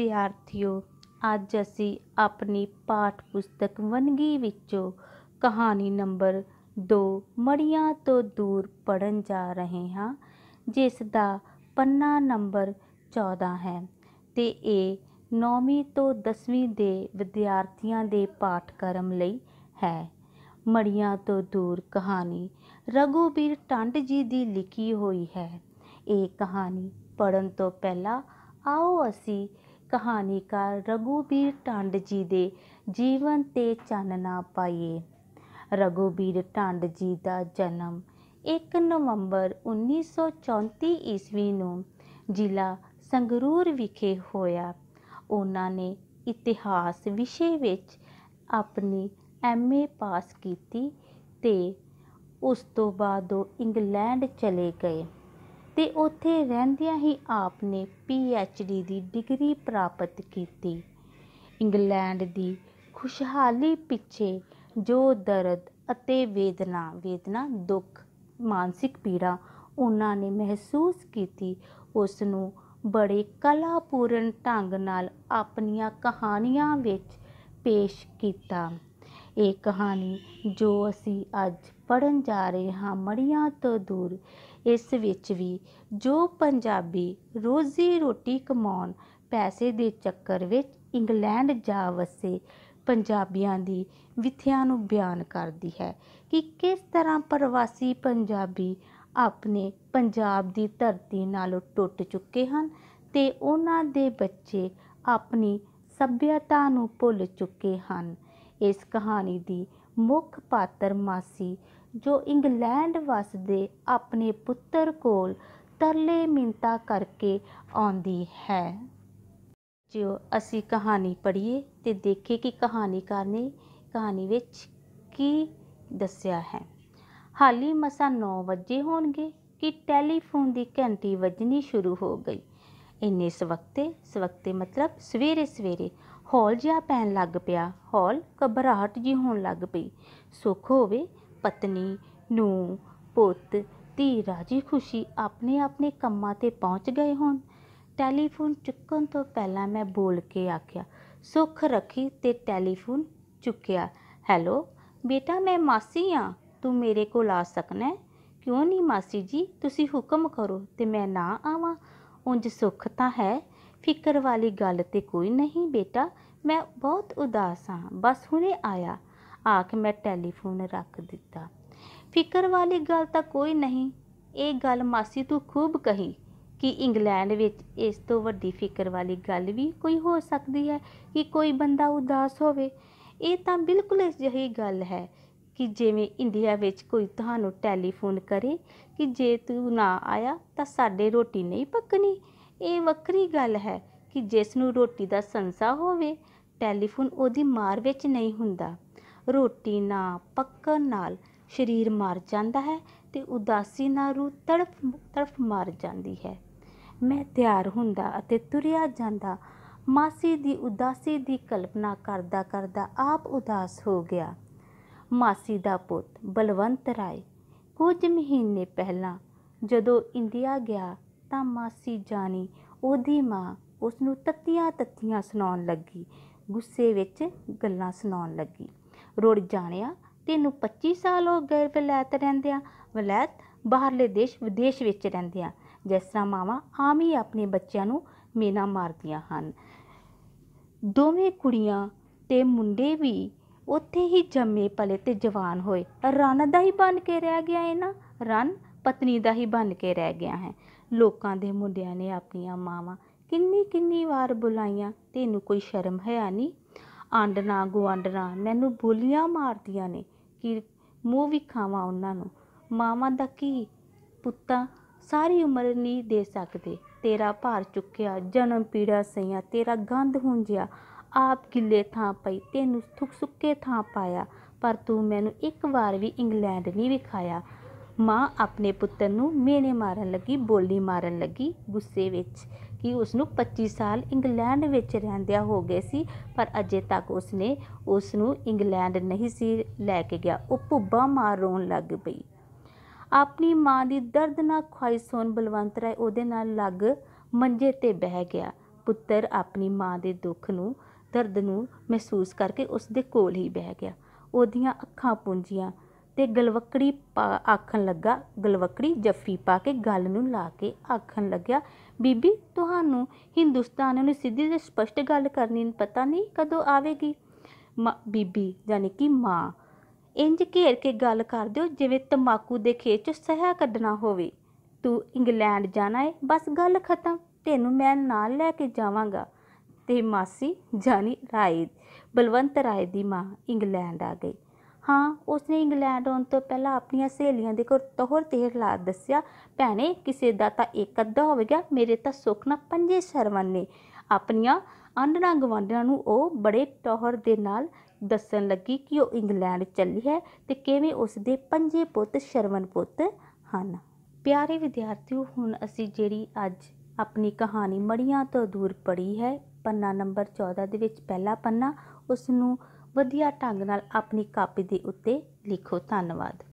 ਵਿਦਿਆਰਥੀਓ ਅੱਜ ਅਸੀਂ ਆਪਣੀ ਪਾਠ ਪੁਸਤਕ ਵੰਨਗੀ ਵਿੱਚੋਂ ਕਹਾਣੀ ਨੰਬਰ 2 ਮੜੀਆਂ ਤੋਂ ਦੂਰ ਪੜਨ ਜਾ ਰਹੇ ਹਾਂ ਜਿਸ ਦਾ ਪੰਨਾ ਨੰਬਰ 14 ਹੈ ਤੇ ਇਹ 9ਵੀਂ ਤੋਂ 10ਵੀਂ ਦੇ ਵਿਦਿਆਰਥੀਆਂ ਦੇ ਪਾਠਕ੍ਰਮ ਲਈ ਹੈ ਮੜੀਆਂ ਤੋਂ ਦੂਰ ਕਹਾਣੀ ਰਗੂਬੀਰ ਟੰਡ ਜੀ ਦੀ ਲਿਖੀ ਹੋਈ ਹੈ ਇਹ ਕਹਾਣੀ ਪੜਨ ਤੋਂ ਪਹਿਲਾਂ ਆਓ ਅਸੀਂ ਕਹਾਣੀਕਾਰ ਰਘੂਬੀਰ ਟੰਡ ਜੀ ਦੇ ਜੀਵਨ 'ਤੇ ਚਾਨਣਾ ਪਾਈਏ ਰਘੂਬੀਰ ਟੰਡ ਜੀ ਦਾ ਜਨਮ 1 ਨਵੰਬਰ 1934 ਈਸਵੀ ਨੂੰ ਜ਼ਿਲ੍ਹਾ ਸੰਗਰੂਰ ਵਿਖੇ ਹੋਇਆ ਉਹਨਾਂ ਨੇ ਇਤਿਹਾਸ ਵਿਸ਼ੇ ਵਿੱਚ ਆਪਣੀ ਐਮਏ ਪਾਸ ਕੀਤੀ ਤੇ ਉਸ ਤੋਂ ਬਾਅਦ ਉਹ ਇੰਗਲੈਂਡ ਚਲੇ ਗਏ ਤੇ ਉੱਥੇ ਰਹਿੰਦਿਆਂ ਹੀ ਆਪ ਨੇ ਪੀ ਦੀ ਡਿਗਰੀ ਪ੍ਰਾਪਤ ਕੀਤੀ ਇੰਗਲੈਂਡ ਦੀ ਖੁਸ਼ਹਾਲੀ ਪਿੱਛੇ ਜੋ ਦਰਦ ਅਤੇ ਵੇਦਨਾ ਵੇਦਨਾ ਦੁੱਖ ਮਾਨਸਿਕ ਪੀੜਾ ਉਹਨਾਂ ਨੇ ਮਹਿਸੂਸ ਕੀਤੀ ਉਸ ਨੂੰ ਬੜੇ ਕਲਾਪੂਰਨ ਢੰਗ ਨਾਲ ਆਪਣੀਆਂ ਕਹਾਣੀਆਂ ਵਿੱਚ ਪੇਸ਼ ਕੀਤਾ ਇਹ ਕਹਾਣੀ ਜੋ ਅਸੀਂ ਅੱਜ ਪੜ੍ਹਨ ਜਾ ਰਹੇ ਹਾਂ ਮੜੀਆਂ ਤੋਂ ਦੂਰ ਇਸ ਵਿੱਚ ਵੀ ਜੋ ਪੰਜਾਬੀ ਰੋਜ਼ੀ ਰੋਟੀ ਕਮਾਉਣ ਪੈਸੇ ਦੇ ਚੱਕਰ ਵਿੱਚ ਇੰਗਲੈਂਡ ਜਾ ਵਸੇ ਪੰਜਾਬੀਆਂ ਦੀ ਵਿਥਿਆ ਨੂੰ ਬਿਆਨ ਕਰਦੀ ਹੈ ਕਿ ਕਿਸ ਤਰ੍ਹਾਂ ਪ੍ਰਵਾਸੀ ਪੰਜਾਬੀ ਆਪਣੇ ਪੰਜਾਬ ਦੀ ਧਰਤੀ ਨਾਲੋਂ ਟੁੱਟ ਚੁੱਕੇ ਹਨ ਤੇ ਉਹਨਾਂ ਦੇ ਬੱਚੇ ਆਪਣੀ ਸੱਭਿਅਤਾ ਨੂੰ ਭੁੱਲ ਚੁੱਕੇ ਹਨ ਇਸ ਕਹਾਣੀ ਦੀ ਮੁੱਖ ਪਾਤਰ ਮਾਸੀ ਜੋ ਇੰਗਲੈਂਡ ਵਸਦੇ ਆਪਣੇ ਪੁੱਤਰ ਕੋਲ ਤਰਲੇ ਮਿੰਤਾ ਕਰਕੇ ਆਉਂਦੀ ਹੈ ਜੋ ਅਸੀਂ ਕਹਾਣੀ ਪੜ੍ਹੀਏ ਤੇ ਦੇਖੀਏ ਕਿ ਕਹਾਣੀਕਾਰ ਨੇ ਕਹਾਣੀ ਵਿੱਚ ਕੀ ਦੱਸਿਆ ਹੈ ਹਾਲੀ ਮਸਾ 9 ਵਜੇ ਹੋਣਗੇ ਕਿ ਟੈਲੀਫੋਨ ਦੀ ਘੰਟੀ ਵੱਜਣੀ ਸ਼ੁਰੂ ਹੋ ਗਈ ਇੰਨੇ ਸਵਕਤੇ ਸਵਕਤੇ ਮਤਲਬ ਸਵੇਰੇ ਸਵੇਰੇ ਹੌਲ ਜਿਹਾ ਪੈਣ ਲੱਗ ਪਿਆ ਹੌਲ ਘਬਰਾਹਟ ਜੀ ਹੋਣ ਲੱਗ ਪਈ ਸੁਖ ਹੋਵੇ ਪਤਨੀ ਨੂੰ ਪੁੱਤ ਧੀ ਰਾਜੀ ਖੁਸ਼ੀ ਆਪਣੇ ਆਪਣੇ ਕੰਮਾਂ ਤੇ ਪਹੁੰਚ ਗਏ ਹੋਣ ਟੈਲੀਫੋਨ ਚੁੱਕਣ ਤੋਂ ਪਹਿਲਾਂ ਮੈਂ ਬੋਲ ਕੇ ਆਖਿਆ ਸੁਖ ਰੱਖੀ ਤੇ ਟੈਲੀਫੋਨ ਚੁੱਕਿਆ ਹੈਲੋ ਬੇਟਾ ਮੈਂ ਮਾਸੀ ਆ ਤੂੰ ਮੇਰੇ ਕੋਲ ਆ ਸਕਣਾ ਕਿਉਂ ਨਹੀਂ ਮਾਸੀ ਜੀ ਤੁਸੀਂ ਹੁਕਮ ਕਰੋ ਤੇ ਮੈਂ ਨਾ ਆਵਾਂ ਉਂਝ ਸੁਖ ਤਾਂ ਹੈ ਫਿਕਰ ਵਾਲੀ ਗੱਲ ਤੇ ਕੋਈ ਨਹੀਂ ਬੇਟਾ ਮੈਂ ਬਹੁਤ ਉਦਾਸ ਹਾਂ ਬਸ ਹੁਣੇ ਆਇਆ ਆਖ ਮੈਂ ਟੈਲੀਫੋਨ ਰੱਖ ਦਿੱਤਾ ਫਿਕਰ ਵਾਲੀ ਗੱਲ ਤਾਂ ਕੋਈ ਨਹੀਂ ਇਹ ਗੱਲ ਮਾਸੀ ਤੂੰ ਖੂਬ ਕਹੀ ਕਿ ਇੰਗਲੈਂਡ ਵਿੱਚ ਇਸ ਤੋਂ ਵੱਡੀ ਫਿਕਰ ਵਾਲੀ ਗੱਲ ਵੀ ਕੋਈ ਹੋ ਸਕਦੀ ਹੈ ਕਿ ਕੋਈ ਬੰਦਾ ਉਦਾਸ ਹੋਵੇ ਇਹ ਤਾਂ ਬਿਲਕੁਲ ਇਸ ਜਹੀ ਗੱਲ ਹੈ ਕਿ ਜਿਵੇਂ ਇੰਡੀਆ ਵਿੱਚ ਕੋਈ ਤੁਹਾਨੂੰ ਟੈਲੀਫੋਨ ਕਰੇ ਕਿ ਜੇ ਤੂੰ ਨਾ ਆਇਆ ਤਾਂ ਸਾਡੇ ਰੋਟੀ ਨਹੀਂ ਪੱਕਣੀ ਇਹ ਵੱਖਰੀ ਗੱਲ ਹੈ ਕਿ ਜਿਸ ਨੂੰ ਰੋਟੀ ਦਾ ਸੰਸਾ ਹੋਵੇ ਟੈਲੀਫੋਨ ਉਹਦੀ ਮਾਰ ਵਿੱਚ ਨਹੀਂ ਹੁੰਦਾ ਰੋਟੀ ਨਾ ਪੱਕਣ ਨਾਲ ਸਰੀਰ ਮਰ ਜਾਂਦਾ ਹੈ ਤੇ ਉਦਾਸੀ ਨਾਲ ਰੂਹ ਤੜਫ ਤੜਫ ਮਰ ਜਾਂਦੀ ਹੈ ਮੈਂ ਤਿਆਰ ਹੁੰਦਾ ਅਤੇ ਤੁਰਿਆ ਜਾਂਦਾ ਮਾਸੀ ਦੀ ਉਦਾਸੀ ਦੀ ਕਲਪਨਾ ਕਰਦਾ ਕਰਦਾ ਆਪ ਉਦਾਸ ਹੋ ਗਿਆ ਮਾਸੀ ਦਾ ਪੁੱਤ ਬਲਵੰਤ ਰਾਏ ਕੁਝ ਮਹੀਨੇ ਪਹਿਲਾਂ ਜਦੋਂ ਇੰਡੀਆ ਗਿਆ ਤਾਂ ਮਾਸੀ ਜਾਨੀ ਉਹਦੀ ਮਾਂ ਉਸ ਨੂੰ ਤੱਤੀਆਂ ਤੱਤੀਆਂ ਸੁਣਾਉਣ ਲੱਗੀ ਗੁੱਸੇ ਵਿੱਚ ਗੱਲਾਂ ਸੁਣਾਉਣ ਲੱਗੀ ਰੁੜ ਜਾਣਿਆ ਤੈਨੂੰ 25 ਸਾਲ ਹੋ ਗਏ ਵਲੈਤ ਆ ਵਲੈਤ ਬਾਹਰਲੇ ਦੇਸ਼ ਵਿਦੇਸ਼ ਵਿੱਚ ਰਹਿੰਦੇ ਜਿਸ ਤਰ੍ਹਾਂ ਮਾਵਾਂ ਆਮ ਹੀ ਆਪਣੇ ਬੱਚਿਆਂ ਨੂੰ ਮੇਨਾ ਮਾਰਦੀਆਂ ਹਨ ਦੋਵੇਂ ਕੁੜੀਆਂ ਤੇ ਮੁੰਡੇ ਵੀ ਉੱਥੇ ਹੀ ਜੰਮੇ ਪਲੇ ਤੇ ਜਵਾਨ ਹੋਏ ਰਣ ਦਾ ਹੀ ਬਣ ਕੇ ਰਹਿ ਗਿਆ ਇਹਨਾਂ ਰਣ ਪਤਨੀ ਦਾ ਹੀ ਬਣ ਕੇ ਰਹਿ ਗਿਆ ਹੈ ਲੋਕਾਂ ਦੇ ਮੁੰਡਿਆਂ ਨੇ ਆਪਣੀਆਂ ਮਾਵਾਂ ਕਿੰਨੀ ਕਿੰਨੀ ਵਾਰ ਬੁਲਾਈਆਂ ਤੈਨੂੰ ਕੋਈ ਸ਼ਰਮ ਹਿਆ ਨਹੀਂ ਆਂਡਣਾ ਗੁਆਂਢਣਾ ਮੈਨੂੰ ਬੋਲੀਆਂ ਮਾਰਦੀਆਂ ਨੇ ਕਿ ਮੂੰਹ ਵੀ ਖਾਵਾਂ ਉਹਨਾਂ ਨੂੰ ਮਾਵਾਂ ਦਾ ਕੀ ਪੁੱਤਾਂ ਸਾਰੀ ਉਮਰ ਨਹੀਂ ਦੇ ਸਕਦੇ ਤੇਰਾ ਭਾਰ ਚੁੱਕਿਆ ਜਨਮ ਪੀੜਾ ਸਈਆਂ ਤੇਰਾ ਗੰਧ ਹੁੰਜਿਆ ਆਪ ਗਿੱਲੇ ਥਾਂ ਪਈ ਤੈਨੂੰ ਥੁੱਕ ਸੁੱਕੇ ਥਾਂ ਪਾਇਆ ਪਰ ਤੂੰ ਮੈਨੂੰ ਇੱਕ ਵਾਰ ਵੀ ਇੰਗਲੈਂਡ ਨਹੀਂ ਵਿਖਾਇਆ ਮਾਂ ਆਪਣੇ ਪੁੱਤਰ ਨੂੰ ਮੇਨੇ ਮਾਰਨ ਲੱਗੀ ਬੋਲੀ ਮਾਰਨ ਲੱਗੀ ਗੁੱਸੇ ਵਿੱਚ ਕਿ ਉਸ ਨੂੰ 25 ਸਾਲ ਇੰਗਲੈਂਡ ਵਿੱਚ ਰਹਿੰਦਿਆ ਹੋ ਗਏ ਸੀ ਪਰ ਅਜੇ ਤੱਕ ਉਸਨੇ ਉਸ ਨੂੰ ਇੰਗਲੈਂਡ ਨਹੀਂ ਸੀ ਲੈ ਕੇ ਗਿਆ ਉਹ ਭੁੱਬਾ ਮਾਰ ਰੋਣ ਲੱਗ ਪਈ ਆਪਣੀ ਮਾਂ ਦੀ ਦਰਦਨਾਕ ਖੁਆਇਸ਼ ਸੁਣ ਬਲਵੰਤ ਰਾਏ ਉਹਦੇ ਨਾਲ ਲੱਗ ਮੰਜੇ ਤੇ ਬਹਿ ਗਿਆ ਪੁੱਤਰ ਆਪਣੀ ਮਾਂ ਦੇ ਦੁੱਖ ਨੂੰ ਦਰਦ ਨੂੰ ਮਹਿਸੂਸ ਕਰਕੇ ਉਸ ਦੇ ਕੋਲ ਹੀ ਬਹਿ ਗਿਆ ਉਹਦੀਆਂ ਅੱਖਾਂ ਪੁੰਝੀਆਂ ਤੇ ਗਲਵਕੜੀ ਆਖਣ ਲੱਗਾ ਗਲਵਕੜੀ ਜੱਫੀ ਪਾ ਕੇ ਗੱਲ ਨੂੰ ਲਾ ਕੇ ਆਖਣ ਲੱਗਿਆ ਬੀਬੀ ਤੁਹਾਨੂੰ ਹਿੰਦੁਸਤਾਨ ਨੂੰ ਸਿੱਧੀ ਤੇ ਸਪਸ਼ਟ ਗੱਲ ਕਰਨੀ ਪਤਾ ਨਹੀਂ ਕਦੋਂ ਆਵੇਗੀ ਬੀਬੀ ਯਾਨੀ ਕਿ ਮਾਂ ਇੰਜ ਘੇਰ ਕੇ ਗੱਲ ਕਰ ਦਿਓ ਜਿਵੇਂ ਤਮਾਕੂ ਦੇ ਖੇਤ ਚ ਸਹਾ ਕੱਢਣਾ ਹੋਵੇ ਤੂੰ ਇੰਗਲੈਂਡ ਜਾਣਾ ਏ ਬਸ ਗੱਲ ਖਤਮ ਤੈਨੂੰ ਮੈਂ ਨਾਲ ਲੈ ਕੇ ਜਾਵਾਂਗਾ ਤੇ ਮਾਸੀ ਜਾਨੀ ਰਾਏ ਬਲਵੰਤ ਰਾਏ ਦੀ ਮਾਂ ਇੰਗਲੈਂਡ ਆ ਗਈ ਹਾਂ ਉਸਨੇ ਇੰਗਲੈਂਡ ਆਉਣ ਤੋਂ ਪਹਿਲਾਂ ਆਪਣੀਆਂ ਸਹੇਲੀਆਂ ਦੇ ਕੋਲ ਤੋਹਰ ਤੇਰ ਲਾ ਦੱਸਿਆ ਭੈਣੇ ਕਿਸੇ ਦਾ ਤਾਂ ਇੱਕ ਅੱਧਾ ਹੋਵੇਗਾ ਮੇਰੇ ਤਾਂ ਸੁੱਖ ਨਾ ਪੰਜੇ ਸ਼ਰਵਨ ਨੇ ਆਪਣੀਆਂ ਆਂਢਣਾ ਗਵਾਂਡਿਆਂ ਨੂੰ ਉਹ ਬੜੇ ਟੋਹਰ ਦੇ ਨਾਲ ਦੱਸਣ ਲੱਗੀ ਕਿ ਉਹ ਇੰਗਲੈਂਡ ਚੱਲੀ ਹੈ ਤੇ ਕਿਵੇਂ ਉਸ ਦੇ ਪੰਜੇ ਪੁੱਤ ਸ਼ਰਵਨ ਪੁੱਤ ਹਨ ਪਿਆਰੇ ਵਿਦਿਆਰਥੀਓ ਹੁਣ ਅਸੀਂ ਜਿਹੜੀ ਅੱਜ ਆਪਣੀ ਕਹਾਣੀ ਮੜੀਆਂ ਤੋਂ ਦੂਰ ਪੜੀ ਹੈ ਪੰਨਾ ਨੰਬਰ 14 ਦੇ ਵਿੱਚ ਪਹਿਲਾ ਪੰਨਾ ਉਸ ਨੂੰ ਵਧੀਆ ਢੰਗ ਨਾਲ ਆਪਣੀ ਕਾਪੀ ਦੇ ਉੱਤੇ ਲਿਖੋ ਧੰਨਵਾਦ